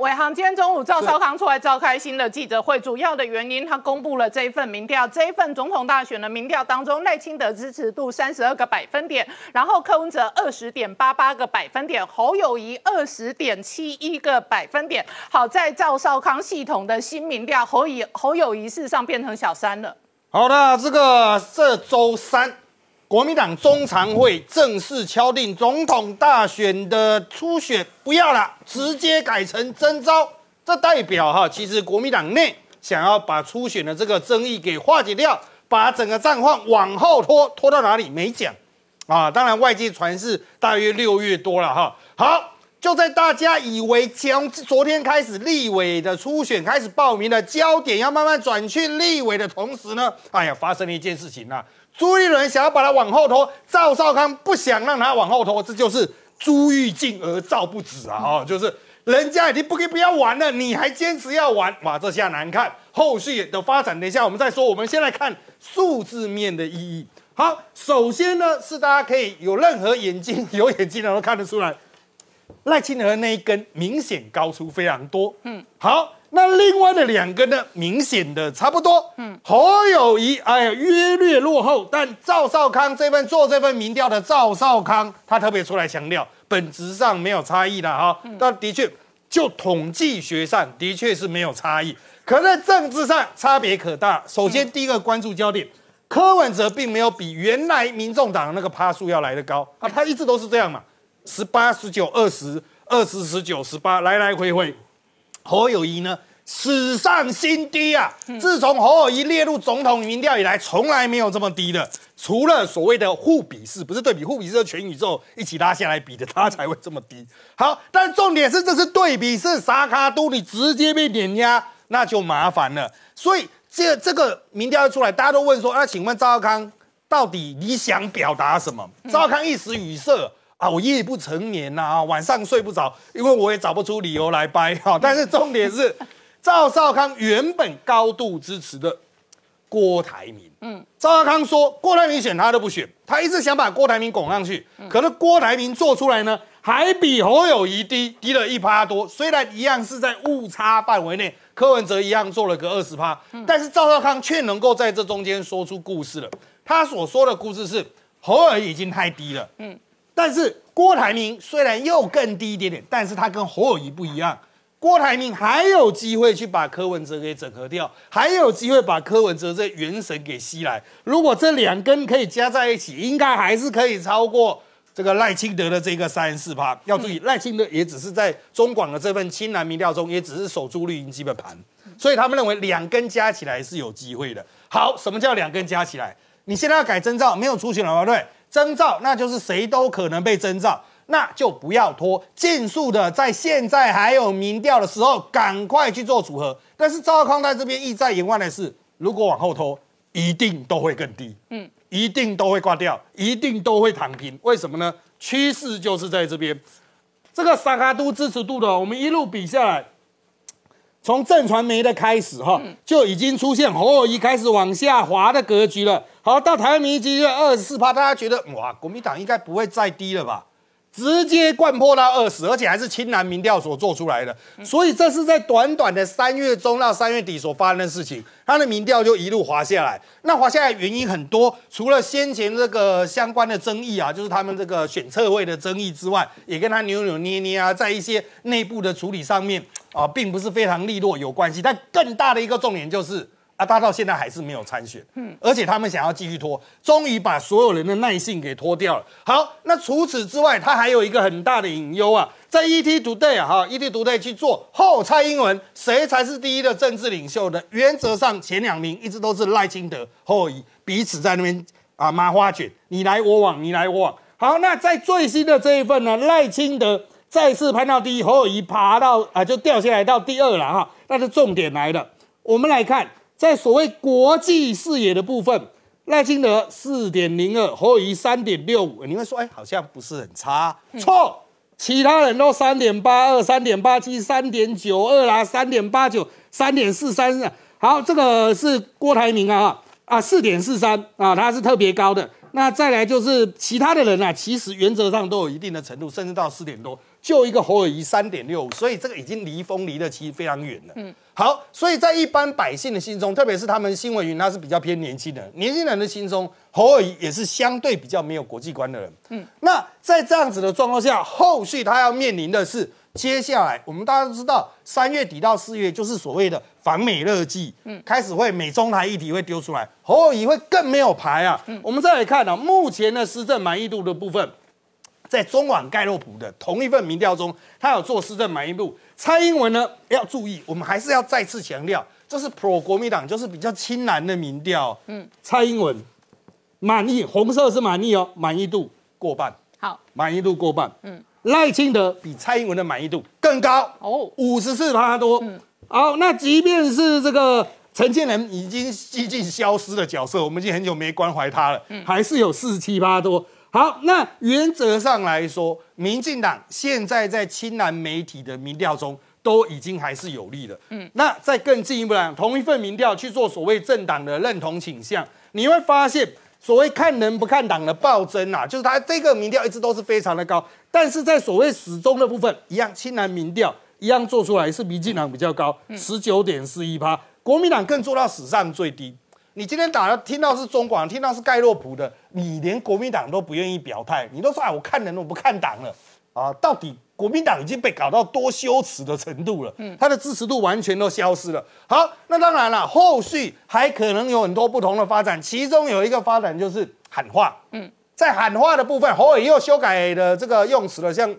伟航今天中午，赵少康出来召开新的记者会，主要的原因他公布了这一份民调，这一份总统大选的民调当中，赖清德支持度三十二个百分点，然后柯文哲二十点八八个百分点，侯友谊二十点七一个百分点。好在赵少康系统的新民调，侯友侯友谊是上变成小三了。好的，这个这周三。国民党中常会正式敲定总统大选的初选，不要了，直接改成征招。这代表哈，其实国民党内想要把初选的这个争议给化解掉，把整个战况往后拖，拖到哪里没讲啊？当然外界传是大约六月多了哈。好，就在大家以为从昨天开始立委的初选开始报名的焦点要慢慢转去立委的同时呢，哎呀，发生了一件事情呐。朱一伦想要把他往后拖，赵少康不想让他往后拖，这就是朱欲静而赵不止啊！哦，就是人家已经不给不要玩了，你还坚持要玩，哇，这下难看。后续的发展，等一下我们再说。我们先来看数字面的意义。好，首先呢是大家可以有任何眼睛有眼睛的都看得出来，赖清德那一根明显高出非常多。嗯，好。那另外的两个呢？明显的差不多。嗯。侯友谊，哎呀，约略落后。但赵少康这份做这份民调的赵少康，他特别出来强调，本质上没有差异的哈。但的确，就统计学上的确是没有差异。可在政治上差别可大。首先第一个关注焦点，柯文哲并没有比原来民众党那个趴数要来得高啊。他一直都是这样嘛，十八、十九、二十、二十、十九、十八，来来回回。侯友谊呢，史上新低啊！自从侯友谊列入总统民调以来，从来没有这么低的，除了所谓的互比式，不是对比，互比是全宇宙一起拉下来比的，他才会这么低。好，但重点是这是对比式，啥卡都你直接被碾压，那就麻烦了。所以这这个民调一出来，大家都问说：那请问赵康到底你想表达什么？赵康一时语塞。我夜不成眠呐，晚上睡不着，因为我也找不出理由来掰哈。但是重点是，赵少康原本高度支持的郭台铭，嗯，赵少康说郭台铭选他都不选，他一直想把郭台铭拱上去。可是郭台铭做出来呢，还比侯友谊低低了一趴多，虽然一样是在误差范围内，柯文哲一样做了个二十趴，但是赵少康却能够在这中间说出故事了。他所说的故事是侯尔已经太低了，嗯。但是郭台铭虽然又更低一点点，但是他跟侯友谊不一样，郭台铭还有机会去把柯文哲给整合掉，还有机会把柯文哲这元神给吸来。如果这两根可以加在一起，应该还是可以超过这个赖清德的这个三十四趴。要注意，赖清德也只是在中广的这份清蓝民调中，也只是守住绿营基本盘，所以他们认为两根加起来是有机会的。好，什么叫两根加起来？你现在要改征兆，没有出血了，对不对？征兆，那就是谁都可能被征兆，那就不要拖，尽速的在现在还有民调的时候，赶快去做组合。但是赵康在这边意在言外的是，如果往后拖，一定都会更低，嗯，一定都会挂掉，一定都会躺平。为什么呢？趋势就是在这边，这个萨哈都支持度的，我们一路比下来。从正传媒的开始哈，就已经出现哦，一开始往下滑的格局了。好，到台湾民进区二十四趴，大家觉得哇，国民党应该不会再低了吧？直接灌破到二十，而且还是青南民调所做出来的。所以这是在短短的三月中到三月底所发生的事情，他的民调就一路滑下来。那滑下来原因很多，除了先前这个相关的争议啊，就是他们这个选测位的争议之外，也跟他扭扭捏捏啊，在一些内部的处理上面。啊，并不是非常利落有关系，但更大的一个重点就是啊，他到现在还是没有参选，嗯，而且他们想要继续拖，终于把所有人的耐性给拖掉了。好，那除此之外，他还有一个很大的隐忧啊，在 ET Today 哈，ET Today 去做后蔡英文谁才是第一的政治领袖的原则上前两名一直都是赖清德和彼此在那边啊麻花卷你来我往你来我往。好，那在最新的这一份呢，赖清德。再次攀到第一，侯友谊爬到啊，就掉下来到第二了哈。那是重点来了，我们来看在所谓国际视野的部分，赖清德四点零二，侯友谊三点六五。你会说，哎，好像不是很差。错，其他人都三点八二、三点八七、三点九二啦、三点八九、三点四三。好，这个是郭台铭啊，啊，四点四三啊，他是特别高的。那再来就是其他的人啊，其实原则上都有一定的程度，甚至到四点多。就一个侯尔仪三点六五，所以这个已经离峰离的其实非常远了。嗯，好，所以在一般百姓的心中，特别是他们新闻云，那是比较偏年轻人。年轻人的心中，侯尔仪也是相对比较没有国际观的人。嗯，那在这样子的状况下，后续他要面临的是，接下来我们大家都知道，三月底到四月就是所谓的反美热季，嗯，开始会美中台议题会丢出来，侯尔仪会更没有牌啊。嗯，我们再来看啊，目前的施政满意度的部分。在中网盖洛普的同一份民调中，他有做市政满意度。蔡英文呢要注意，我们还是要再次强调，这是 pro 国民党，就是比较亲蓝的民调。嗯，蔡英文满意，红色是满意哦，满意度过半。好，满意度过半。嗯，赖清德比蔡英文的满意度更高哦，五十四趴多。嗯，好，那即便是这个陈建仁已经接近消失的角色，我们已经很久没关怀他了，还是有四十七八多。好，那原则上来说，民进党现在在青蓝媒体的民调中都已经还是有利的。嗯，那在更进一步讲，同一份民调去做所谓政党的认同倾向，你会发现所谓看人不看党的暴增啊，就是他这个民调一直都是非常的高。但是在所谓始终的部分一样，青蓝民调一样做出来是民进党比较高，十九点四一趴，国民党更做到史上最低。你今天打了听到是中广，听到是盖洛普的，你连国民党都不愿意表态，你都说啊，我看人我不看党了啊！到底国民党已经被搞到多羞耻的程度了？嗯，他的支持度完全都消失了。好，那当然了，后续还可能有很多不同的发展，其中有一个发展就是喊话。嗯，在喊话的部分，侯伟又修改的这个用词了，像。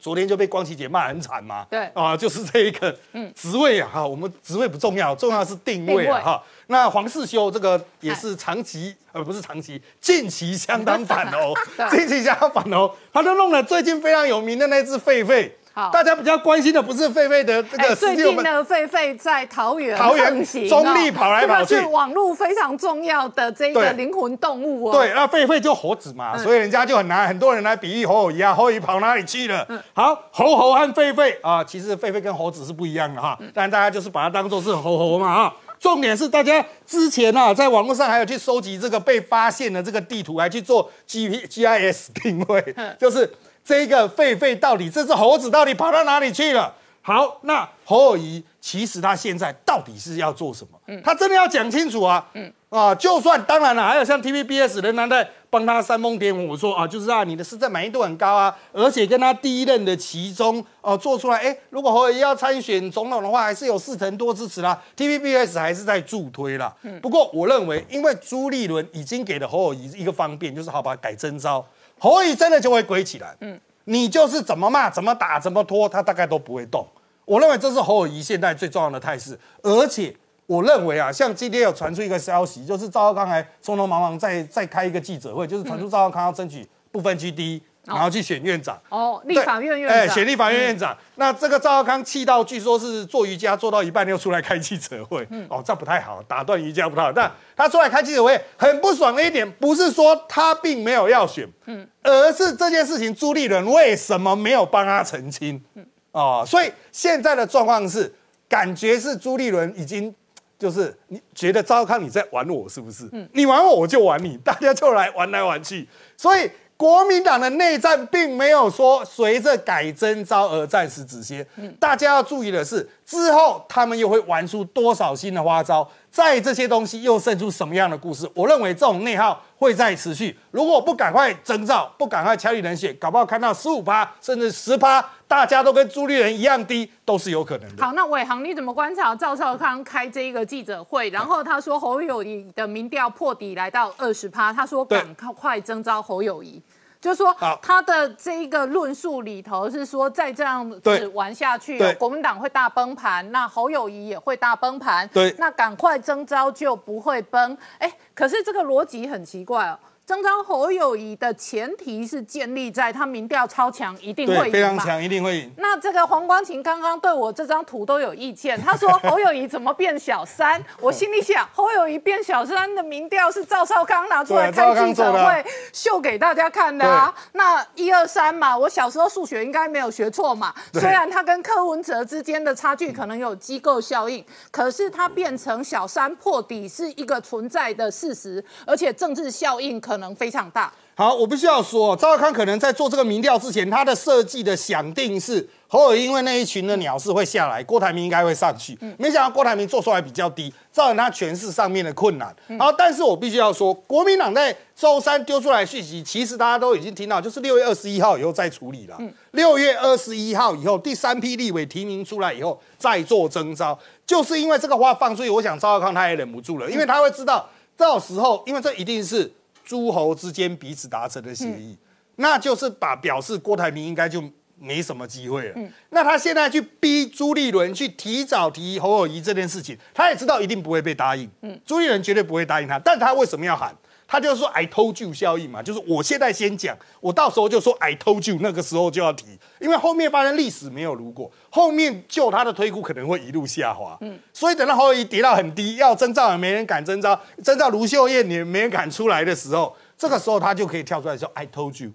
昨天就被光熙姐骂很惨嘛，对，啊，就是这一个职位啊，哈，我们职位不重要，重要是定位啊，哈。那黄世修这个也是长期，呃，不是长期，近期相当反哦，近 期相当反哦，他都弄了最近非常有名的那只狒狒。大家比较关心的不是狒狒的这个。最近呢，狒狒在桃园。桃园。中立跑来跑去。网络非常重要的这个灵魂动物哦。对，那狒狒就猴子嘛，所以人家就很难，很多人来比喻猴子一样，猴子跑哪里去了？好，猴猴和狒狒啊，其实狒狒跟猴子是不一样的哈，但大家就是把它当做是猴猴嘛哈。重点是大家之前啊，在网络上还有去收集这个被发现的这个地图，来去做 G P G I S 定位，就是。这个狒狒到底这只猴子到底跑到哪里去了？好，那侯友谊其实他现在到底是要做什么？嗯，他真的要讲清楚啊。嗯啊，就算当然了，还有像 TVBS 仍然在帮他煽风点火，我说啊，就是啊，你的市政满意度很高啊，而且跟他第一任的其中啊、做出来，哎，如果侯友仪要参选总统的话，还是有四成多支持啦。TVBS 还是在助推啦。嗯，不过我认为，因为朱立伦已经给了侯友谊一个方便，就是好，把它改征招。侯友真的就会鬼起来，嗯，你就是怎么骂、怎么打、怎么拖，他大概都不会动。我认为这是侯友现在最重要的态势，而且我认为啊，像今天有传出一个消息，就是赵少康还匆匆忙忙再再开一个记者会，就是传出赵浩康要争取不分区第一。然后去选院长哦，立法院院长，哎，选立法院院长。那这个赵少康气到，据说是做瑜伽做到一半，又出来开记者会。嗯，哦，这不太好，打断瑜伽不太好。但他出来开记者会，很不爽的一点，不是说他并没有要选，嗯，而是这件事情朱立伦为什么没有帮他澄清？嗯，哦，所以现在的状况是，感觉是朱立伦已经就是你觉得赵康你在玩我是不是？嗯，你玩我我就玩你，大家就来玩来玩去，所以。国民党的内战并没有说随着改征召而暂时止歇。大家要注意的是。之后他们又会玩出多少新的花招，在这些东西又生出什么样的故事？我认为这种内耗会再持续。如果不赶快征召，不赶快抽离人血，搞不好看到十五趴甚至十趴，大家都跟朱立人一样低，都是有可能的。好，那伟航你怎么观察？赵少康开这一个记者会，然后他说侯友谊的民调破底来到二十趴，他说赶快征召侯友谊。就是说，他的这一个论述里头是说，再这样子玩下去，国民党会大崩盘，那侯友谊也会大崩盘，那赶快征召就不会崩。哎，可是这个逻辑很奇怪哦。刚刚侯友谊的前提是建立在他民调超强，一定会赢非常强，一定会赢。那这个黄光琴刚刚对我这张图都有意见，他说侯友谊怎么变小三？我心里想，侯友谊变小三的民调是赵少康拿出来开记者会秀给大家看的啊。那一二三嘛，我小时候数学应该没有学错嘛。虽然他跟柯文哲之间的差距可能有机构效应，可是他变成小三破底是一个存在的事实，而且政治效应可。能非常大。好，我必须要说，赵康可能在做这个民调之前，他的设计的想定是，侯友因为那一群的鸟是会下来，郭台铭应该会上去。嗯，没想到郭台铭做出来比较低，造成他诠释上面的困难。好，但是我必须要说，国民党在周三丢出来讯息，其实大家都已经听到，就是六月二十一号以后再处理了。嗯，六月二十一号以后，第三批立委提名出来以后再做征召，就是因为这个话放，所以我想赵少康他也忍不住了，因为他会知道到时候，因为这一定是。诸侯之间彼此达成的协议，那就是把表示郭台铭应该就没什么机会了。嗯，那他现在去逼朱立伦去提早提侯友谊这件事情，他也知道一定不会被答应。嗯，朱立伦绝对不会答应他，但他为什么要喊？他就是说 I told you 效应嘛，就是我现在先讲，我到时候就说 I told you，那个时候就要提，因为后面发生历史没有如果，后面就他的推估可能会一路下滑，嗯，所以等到后头一跌到很低，要征兆也没人敢征兆，征兆卢秀燕你没人敢出来的时候，这个时候他就可以跳出来说 I told you，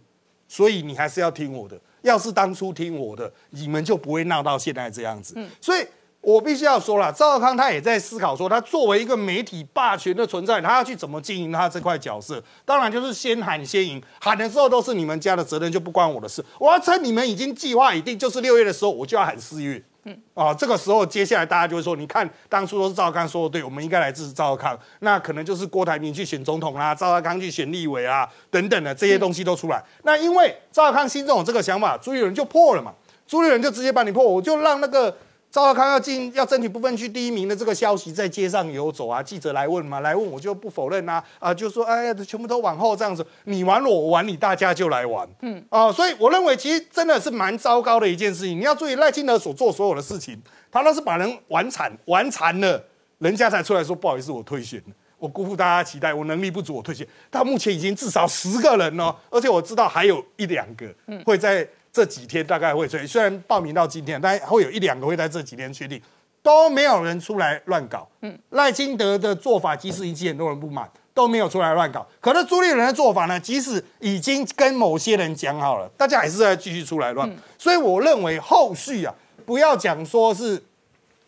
所以你还是要听我的，要是当初听我的，你们就不会闹到现在这样子，嗯，所以。我必须要说了，赵康他也在思考说，他作为一个媒体霸权的存在，他要去怎么经营他这块角色。当然就是先喊先赢，喊的时候都是你们家的责任，就不关我的事。我要趁你们已经计划已定就是六月的时候，我就要喊四月。嗯，啊，这个时候接下来大家就会说，你看当初都是赵康说的对，我们应该来支持赵康。那可能就是郭台铭去选总统啦，赵康去选立委啊，等等的这些东西都出来。那因为赵康心中有这个想法，朱立伦就破了嘛，朱立伦就直接帮你破，我就让那个。赵少康要进，要争取不分区第一名的这个消息在街上游走啊！记者来问嘛，来问我就不否认啊啊，就说哎呀，全部都往后这样子，你玩我，我玩你，大家就来玩，嗯啊，所以我认为其实真的是蛮糟糕的一件事情。你要注意赖清德所做所有的事情，他那是把人玩惨，玩残了，人家才出来说不好意思，我退选我辜负大家期待，我能力不足，我退选。他目前已经至少十个人哦，而且我知道还有一两个会在。这几天大概会追，虽然报名到今天，但会有一两个会在这几天确定，都没有人出来乱搞。嗯，赖清德的做法，其实引起很多人不满，都没有出来乱搞。可能朱立伦的做法呢，即使已经跟某些人讲好了，大家还是在继续出来乱。所以我认为后续啊，不要讲说是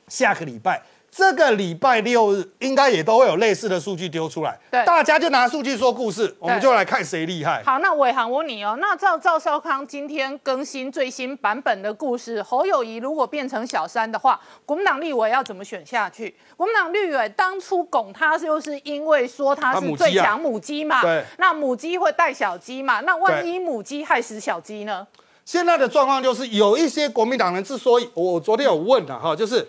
下个礼拜。这个礼拜六日应该也都会有类似的数据丢出来，对，大家就拿数据说故事，我们就来看谁厉害。好，那伟行问你哦，那照赵少康今天更新最新版本的故事，侯友谊如果变成小三的话，国民党立委要怎么选下去？国民党立委当初拱他，就是因为说他是最强母鸡嘛，对，那母鸡会带小鸡嘛，那万一母鸡害死小鸡呢？现在的状况就是有一些国民党人之所以，我昨天有问啊、哈，就是。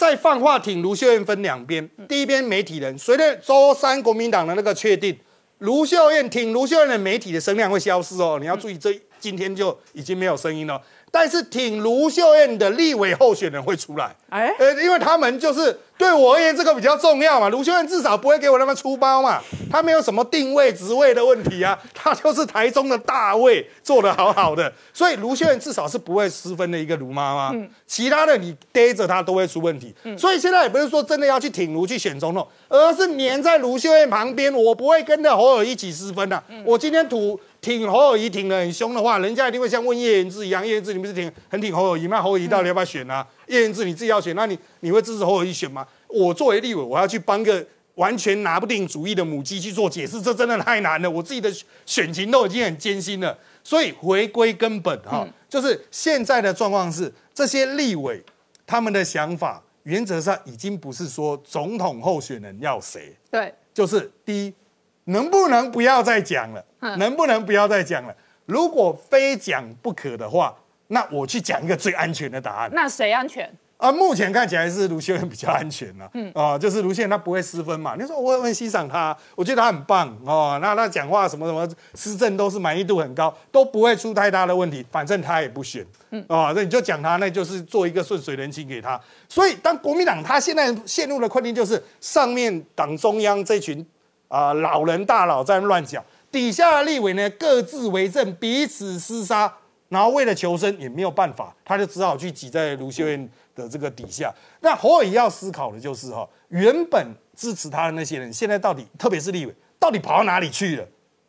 在放话挺卢秀燕分两边，第一边媒体人，随着周三国民党的那个确定，卢秀燕挺卢秀燕的媒体的声量会消失哦，你要注意，这今天就已经没有声音了。但是挺卢秀燕的立委候选人会出来，哎，因为他们就是。对我而言，这个比较重要嘛。卢秀燕至少不会给我那么粗包嘛，他没有什么定位职位的问题啊，他就是台中的大位做的好好的，所以卢秀燕至少是不会失分的一个卢妈妈。其他的你逮着他都会出问题，所以现在也不是说真的要去挺卢去选总统，而是黏在卢秀燕旁边，我不会跟着侯友一起失分的。我今天吐挺侯友谊挺的很凶的话，人家一定会像问叶言志一样，叶言志你不是挺很挺侯友谊吗？侯友谊到底要不要选呢？叶言志你自己要选，那你你会支持侯友谊选吗？我作为立委，我要去帮个完全拿不定主意的母鸡去做解释，这真的太难了。我自己的选情都已经很艰辛了，所以回归根本哈，就是现在的状况是这些立委他们的想法原则上已经不是说总统候选人要谁，对，就是第一。能不能不要再讲了？能不能不要再讲了？如果非讲不可的话，那我去讲一个最安全的答案。那谁安全？啊，目前看起来是卢锡安比较安全了。嗯啊，就是卢锡安他不会失分嘛。你说我很欣赏他，我觉得他很棒啊。那那讲话什么什么施政都是满意度很高，都不会出太大的问题。反正他也不选，嗯啊，那你就讲他，那就是做一个顺水人情给他。所以，当国民党他现在陷入的困境，就是上面党中央这群。啊，老人大佬在乱讲，底下的立委呢各自为政，彼此厮杀，然后为了求生也没有办法，他就只好去挤在卢修燕的这个底下。那侯伟要思考的就是哈，原本支持他的那些人，现在到底，特别是立委，到底跑到哪里去了？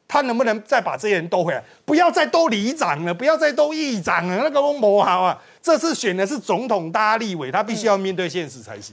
他能不能再把这些人兜回来？不要再兜里长了，不要再兜议长了。那个翁博豪啊，这次选的是总统大立委，他必须要面对现实才行。